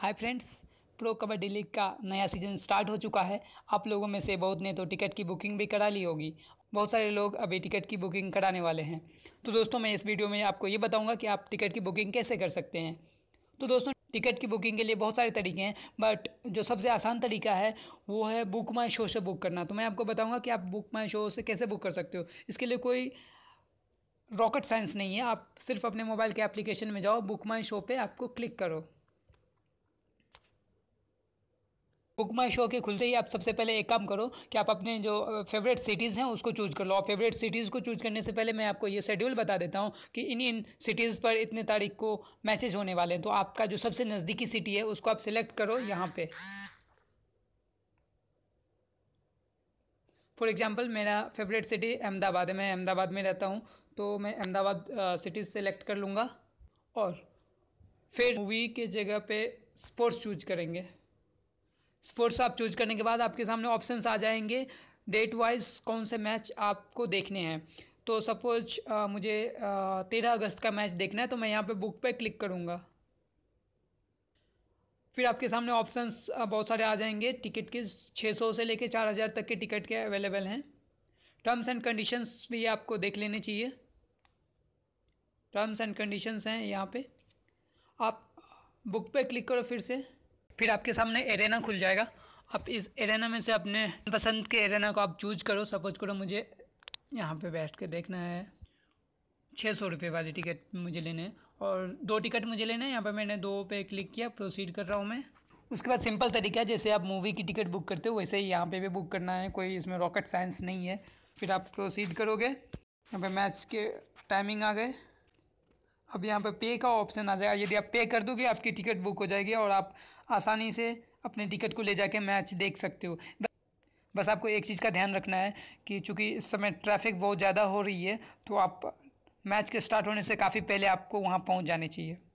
हाय friends pro kabaddi league का नया season start हो चुका है आप लोगों में से बहुत ने तो टिकट की बुकिंग भी करा ली होगी बहुत सारे लोग अभी टिकट की बुकिंग कराने वाले हैं तो दोस्तों मैं इस वीडियो में आपको ये बताऊंगा कि आप टिकट की बुकिंग कैसे कर सकते हैं तो दोस्तों टिकट की बुकिंग के लिए बहुत सारे तरीके हैं बट जो सबसे आसान तरीका है वो है बुक माई शो से बुक करना तो मैं आपको बताऊँगा कि आप बुक माई शो से कैसे बुक कर सकते हो इसके लिए कोई रॉकेट साइंस नहीं है आप सिर्फ अपने मोबाइल के एप्लीकेशन में जाओ बुक माई शो पर आपको क्लिक करो बुक माई शो के खुलते ही आप सबसे पहले एक काम करो कि आप अपने जो फेवरेट सिटीज़ हैं उसको चूज़ कर लो और फेवरेट सिटीज़ को चूज़ करने से पहले मैं आपको ये शेड्यूल बता देता हूँ कि इन इन सिटीज़ पर इतने तारीख को मैसेज होने वाले हैं तो आपका जो सबसे नज़दीकी सिटी है उसको आप सिलेक्ट करो यहाँ पर फॉर एग्ज़ाम्पल मेरा फेवरेट सिटी अहमदाबाद है मैं अहमदाबाद में रहता हूँ तो मैं अहमदाबाद सिटी सेलेक्ट कर लूँगा और फिर मूवी के जगह पे स्पोर्ट्स चूज करेंगे स्पोर्ट्स आप चूज करने के बाद आपके सामने ऑप्शंस आ जाएंगे डेट वाइज कौन से मैच आपको देखने हैं तो सपोज मुझे तेरह अगस्त का मैच देखना है तो मैं यहाँ पे बुक पे क्लिक करूँगा फिर आपके सामने ऑप्शंस बहुत सारे आ जाएंगे टिकट के 600 से लेके 4000 तक के टिकट के अवेलेबल हैं टर्म्स एंड कंडीशंस भी आपको देख लेने चाहिए टर्म्स एंड कंडीशंस हैं यहाँ पे आप बुक पे क्लिक करो फिर से फिर आपके सामने एरेना खुल जाएगा आप इस एरेना में से अपने पसंद के एरेना को आप चूज करो सपोज करो मुझे यहाँ पे बैठ के देखना है छः सौ रुपये वाली टिकट मुझे लेने हैं और दो टिकट मुझे लेने हैं यहाँ पे मैंने दो पे क्लिक किया प्रोसीड कर रहा हूँ मैं उसके बाद सिंपल तरीका है जैसे आप मूवी की टिकट बुक करते हो वैसे ही यहाँ पे भी बुक करना है कोई इसमें रॉकेट साइंस नहीं है फिर आप प्रोसीड करोगे यहाँ पे मैच के टाइमिंग आ गए अब यहाँ पर पे का ऑप्शन आ जाएगा यदि आप पे कर दोगे आपकी टिकट बुक हो जाएगी और आप आसानी से अपने टिकट को ले जाके मैच देख सकते हो बस आपको एक चीज़ का ध्यान रखना है कि चूँकि इस समय ट्रैफिक बहुत ज़्यादा हो रही है तो आप मैच के स्टार्ट होने से काफ़ी पहले आपको वहाँ पहुँच जाने चाहिए